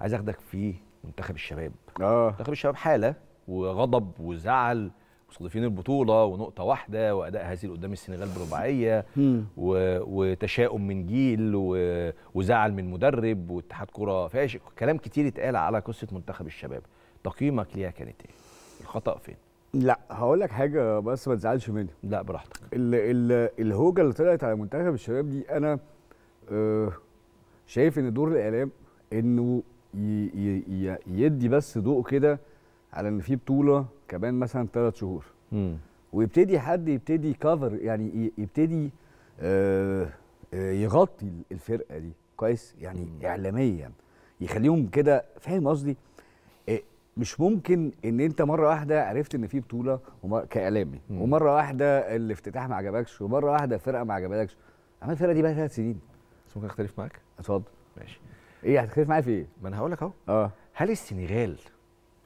عايز اخدك في منتخب الشباب اه منتخب الشباب حاله وغضب وزعل مستضيفين البطوله ونقطه واحده واداء هزيل قدام السنغال برباعيه و... وتشاؤم من جيل و... وزعل من مدرب واتحاد كره فاشل كلام كتير اتقال على قصه منتخب الشباب تقييمك ليها كانت ايه الخطا فين لا هقول لك حاجه بس ما تزعلش مني لا براحتك ال... ال... الهوجه اللي طلعت على منتخب الشباب دي انا آه شايف ان دور الاعلام انه يدي بس ضوء كده على ان في بطوله كمان مثلا ثلاث شهور مم. ويبتدي حد يبتدي كفر يعني يبتدي آه، آه، يغطي الفرقه دي كويس يعني مم. اعلاميا يخليهم كده فاهم قصدي آه، مش ممكن ان انت مره واحده عرفت ان في بطوله كاعلامي ومره واحده الافتتاح ما عجبكش ومره واحده الفرقه ما عجبتكش عملت الفرقه دي بقى ثلاث سنين بس ممكن اختلف معاك اتفضل ماشي ايه هتختلف معايا في ايه؟ ما انا هقول لك اهو اه هل السنغال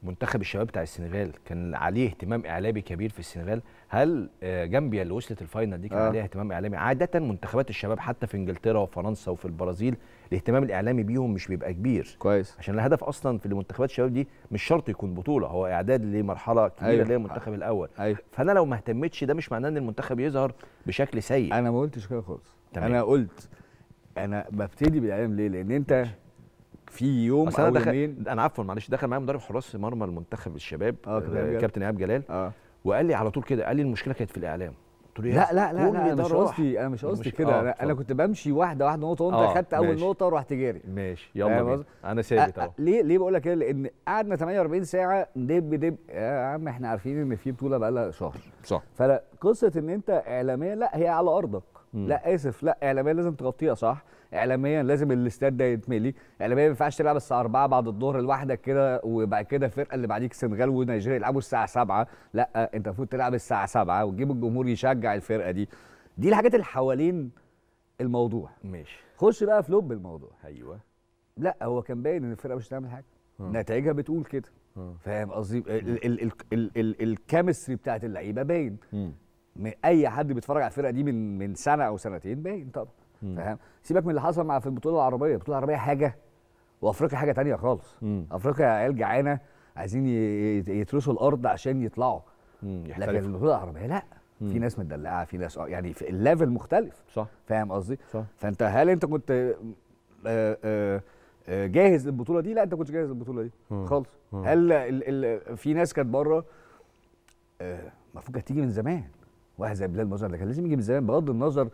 منتخب الشباب بتاع السنغال كان عليه اهتمام اعلامي كبير في السنغال هل آه، جامبيا اللي وصلت الفاينل دي كان آه. عليها اهتمام اعلامي عاده منتخبات الشباب حتى في انجلترا وفرنسا وفي البرازيل الاهتمام الاعلامي بيهم مش بيبقى كبير كويس عشان الهدف اصلا في المنتخبات الشباب دي مش شرط يكون بطوله هو اعداد لمرحله كبيره أيوه. المنتخب أيوه. الاول أيوه. فانا لو ما اهتمتش ده مش معناه ان المنتخب يظهر بشكل سيء انا ما قلتش كده خالص انا قلت انا ببتدي بالاعلام ليه لان انت ماشي. في يوم أنا او دخل يومين انا عفوا معلش دخل معايا مدرب حراس مرمى المنتخب الشباب آه كابتن ايهاب جلال آه. وقال لي على طول كده قال لي المشكله كانت في الاعلام قلت له لا لا لا, لا انا مش قصدي انا مش قصدي كده آه انا كنت بمشي واحده واحده نقطه وانت آه خدت اول نقطه ورحت جاري ماشي يلا بينا انا ثابت آه، اهو ليه ليه بقول لك كده لان قعدنا 48 ساعه دب دب يا عم احنا عارفين ان في بطوله بقى لها شهر صح فقصه ان انت اعلاميه لا هي على ارضك لا اسف لا اعلاميا لازم تغطيها صح اعلاميا لازم الاستاد ده يتملي اعلاميا ما ينفعش تلعب الساعه 4 بعد الظهر لوحدك كده وبعد كده الفرقه اللي بعديك السنغال ونيجيريا يلعبوا الساعه 7 لا انت المفروض تلعب الساعه 7 وتجيب الجمهور يشجع الفرقه دي دي الحاجات اللي حوالين الموضوع ماشي خش بقى في لب الموضوع ايوه لا هو كان باين ان الفرقه مش هتعمل حاجه نتائجها بتقول كده فاهم قصدي الكيمستري بتاعت اللعيبه باين من اي حد بيتفرج على الفرقه دي من من سنه او سنتين باين طبعا فاهم سيبك من اللي حصل مع في البطوله العربيه البطوله العربيه حاجه وافريقيا حاجه تانية خالص مم. افريقيا عيال جعانه عايزين يترسوا الارض عشان يطلعوا لكن البطوله العربيه لا في ناس مدلعه في ناس يعني في الليفل مختلف صح فاهم قصدي فانت هل انت كنت آه، آه، آه، جاهز للبطوله دي لا انت كنتش جاهز للبطوله دي مم. خالص مم. هل ال ال في ناس كانت بره المفروض كانت تيجي من زمان واحد زي بلال مظهر ده كان لازم يجي من زمان بغض النظر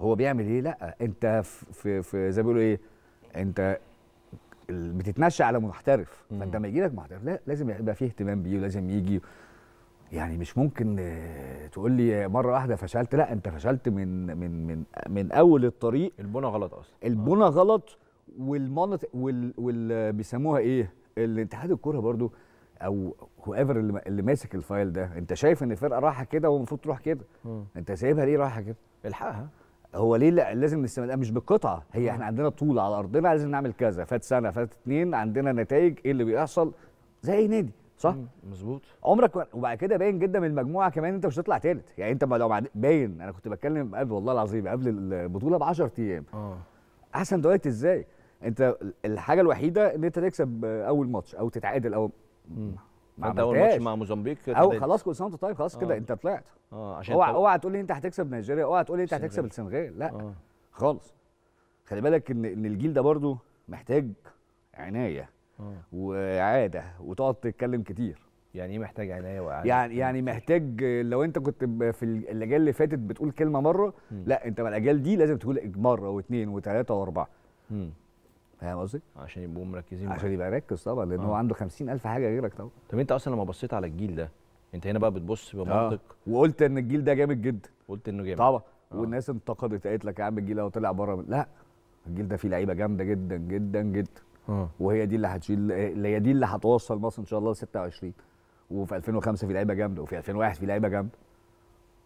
هو بيعمل ايه لا انت في في زي ما بيقولوا ايه انت بتتمشى على محترف فانت لما يجي لك محترف لا لازم يبقى فيه اهتمام بيه ولازم يجي يعني مش ممكن آه، تقول لي مره واحده فشلت لا انت فشلت من من من من اول الطريق البنى غلط اصلا البنى غلط والمناطق وال, وال بيسموها ايه الاتحاد الكوره برضو او ايفر اللي, اللي ماسك الفايل ده انت شايف ان الفرقه رايحه كده والمفروض تروح كده م. انت سايبها ليه رايحه كده الحقها هو ليه لا لازم نستمر مش بالقطعه هي احنا عندنا طول على ارضنا لازم نعمل كذا فات سنه فات اتنين عندنا نتائج ايه اللي بيحصل زي اي نادي صح مظبوط عمرك وبعد كده باين جدا من المجموعه كمان انت مش هتطلع ثالث يعني انت لو باين انا كنت بتكلم قبل والله العظيم قبل البطوله ب 10 ايام اه احسن دلوقتي ازاي انت الحاجه الوحيده ان انت تكسب اول ماتش او تتعادل او ما انت اول ماتش مع موزمبيق او خلاص كل سنه وانت طيب خلاص كده آه. انت طلعت اه عشان اوعى اوعى تقول لي انت هتكسب نيجيريا اوعى تقول لي انت هتكسب السنغال لا أوه. خالص خلي بالك ان ان الجيل ده برضو محتاج عنايه أوه. وعاده وتقعد تتكلم كتير يعني ايه محتاج عنايه وعاده يعني يعني محتاج لو انت كنت في الاجيال اللي فاتت بتقول كلمه مره م. لا انت الاجيال دي لازم تقول مره واثنين وثلاثه واربعه فاهم قصدي؟ عشان يبقوا مركزين عشان بقى. يبقى مركز طبعا لان آه. هو عنده 50000 حاجه غيرك طبعا طب انت اصلا لما بصيت على الجيل ده انت هنا بقى بتبص بمنطق آه. وقلت ان الجيل ده جامد جدا قلت انه جامد طبعا آه. والناس انتقدت قالت لك يا عم الجيل ده طلع بره لا الجيل ده فيه لعيبه جامده جدا جدا جدا آه. وهي دي اللي هتشيل هي دي اللي هتوصل مصر ان شاء الله ل 26 وفي 2005 في لعيبه جامده وفي 2001 في لعيبه جامده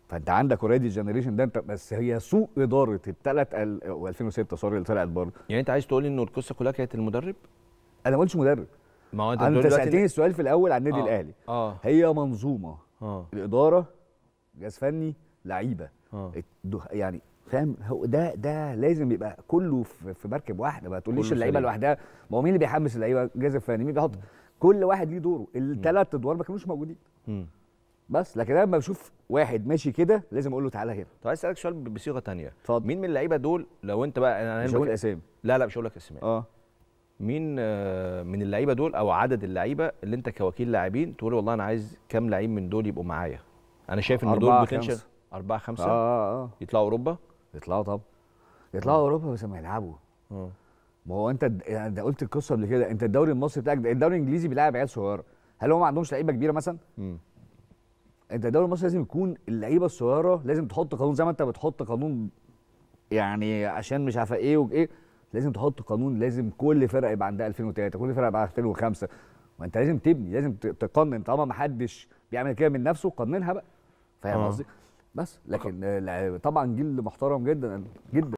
فانت عندك اوريدي الجنريشن ده انت بس هي سوء اداره الثلاث و2006 سوري اللي طلعت برضه يعني انت عايز تقول انه ان القصه كلها كانت المدرب؟ انا ما قلتش مدرب ما هو انت سالتني سالتني السؤال في الاول عن النادي آه. الاهلي آه. هي منظومه آه. الاداره جهاز فني لعيبه آه. يعني فاهم هو ده ده لازم يبقى كله في مركب واحده ما تقوليش اللعيبه لوحدها ما هو مين اللي بيحمس اللعيبه جهاز فني مين بيحط كل واحد ليه دوره الثلاث ادوار ما كانوش موجودين م. بس لكن انا لما بشوف واحد ماشي كده لازم اقول له تعالى هنا طب عايز اسالك سؤال بصيغه ثانيه اتفضل مين من اللعيبه دول لو انت بقى انا مش هقول اسامي لا لا مش هقول لك اسامي اه مين آه، من اللعيبه دول او عدد اللعيبه اللي انت كوكيل لاعبين تقول والله انا عايز كام لعيب من دول يبقوا معايا انا شايف ان دول بوتنشال أربعة خمسة آه آه آه. يطلعوا أوروبا؟ يطلعوا طبعا يطلعوا آه. أوروبا بس ما يلعبوا آه. ما هو أنت ده يعني قلت القصة قبل كده أنت الدوري المصري بتاعك الدوري الإنجليزي بيلعب عيال صغيرة هل هم ما عندهمش لعيبة كبيرة مثلا؟ انت الدوري المصري لازم يكون اللعيبه الصغيره لازم تحط قانون زي ما انت بتحط قانون يعني عشان مش عارفه ايه وايه لازم تحط قانون لازم كل فرقه يبقى عندها 2003 كل فرقه يبقى عندها 2005 ما انت لازم تبني لازم تقنن طالما ما حدش بيعمل كده من نفسه قننها بقى فاهم اه. قصدي؟ بس لكن طبعا جيل محترم جدا جدا